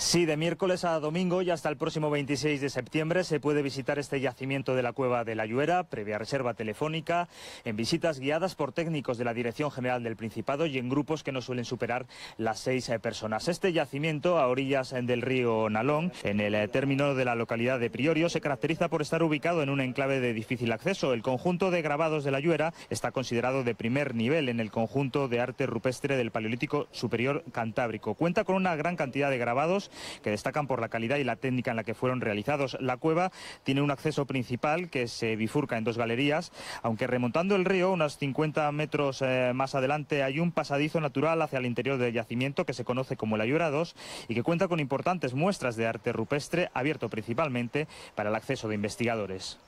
Sí, de miércoles a domingo y hasta el próximo 26 de septiembre se puede visitar este yacimiento de la Cueva de la Lluera, previa reserva telefónica, en visitas guiadas por técnicos de la Dirección General del Principado y en grupos que no suelen superar las seis eh, personas. Este yacimiento, a orillas eh, del río Nalón, en el eh, término de la localidad de Priorio, se caracteriza por estar ubicado en un enclave de difícil acceso. El conjunto de grabados de la Lluera está considerado de primer nivel en el conjunto de arte rupestre del Paleolítico Superior Cantábrico. Cuenta con una gran cantidad de grabados que destacan por la calidad y la técnica en la que fueron realizados. La cueva tiene un acceso principal que se bifurca en dos galerías, aunque remontando el río, unos 50 metros eh, más adelante, hay un pasadizo natural hacia el interior del yacimiento que se conoce como el Ayura 2 y que cuenta con importantes muestras de arte rupestre, abierto principalmente para el acceso de investigadores.